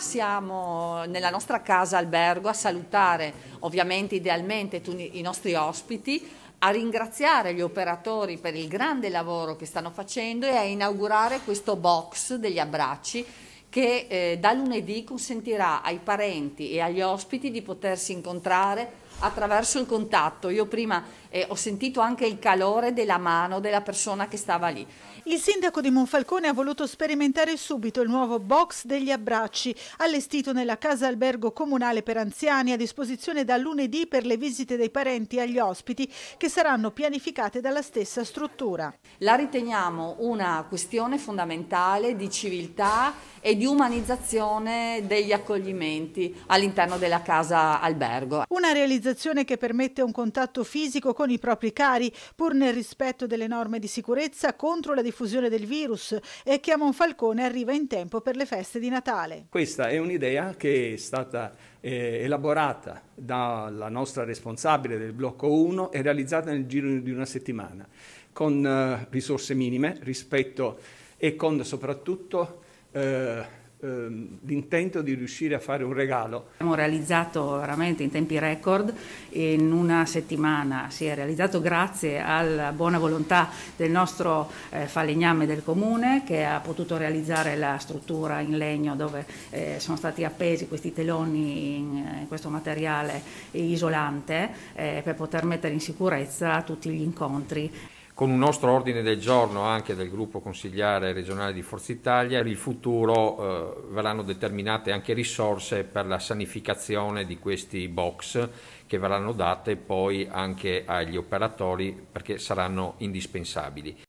Siamo nella nostra casa albergo a salutare ovviamente idealmente i nostri ospiti, a ringraziare gli operatori per il grande lavoro che stanno facendo e a inaugurare questo box degli abbracci che eh, da lunedì consentirà ai parenti e agli ospiti di potersi incontrare attraverso il contatto. Io prima eh, ho sentito anche il calore della mano della persona che stava lì. Il sindaco di Monfalcone ha voluto sperimentare subito il nuovo box degli abbracci, allestito nella casa albergo comunale per anziani a disposizione da lunedì per le visite dei parenti agli ospiti che saranno pianificate dalla stessa struttura. La riteniamo una questione fondamentale di civiltà e di umanizzazione degli accoglimenti all'interno della casa albergo. Una realizzazione organizzazione che permette un contatto fisico con i propri cari, pur nel rispetto delle norme di sicurezza contro la diffusione del virus e che a Monfalcone arriva in tempo per le feste di Natale. Questa è un'idea che è stata eh, elaborata dalla nostra responsabile del blocco 1 e realizzata nel giro di una settimana, con eh, risorse minime rispetto e con soprattutto eh, Ehm, l'intento di riuscire a fare un regalo. Abbiamo realizzato veramente in tempi record, in una settimana si è realizzato grazie alla buona volontà del nostro eh, falegname del comune che ha potuto realizzare la struttura in legno dove eh, sono stati appesi questi teloni in, in eh, questo materiale isolante eh, per poter mettere in sicurezza tutti gli incontri con un nostro ordine del giorno anche del gruppo consigliare regionale di Forza Italia, per il futuro eh, verranno determinate anche risorse per la sanificazione di questi box che verranno date poi anche agli operatori perché saranno indispensabili.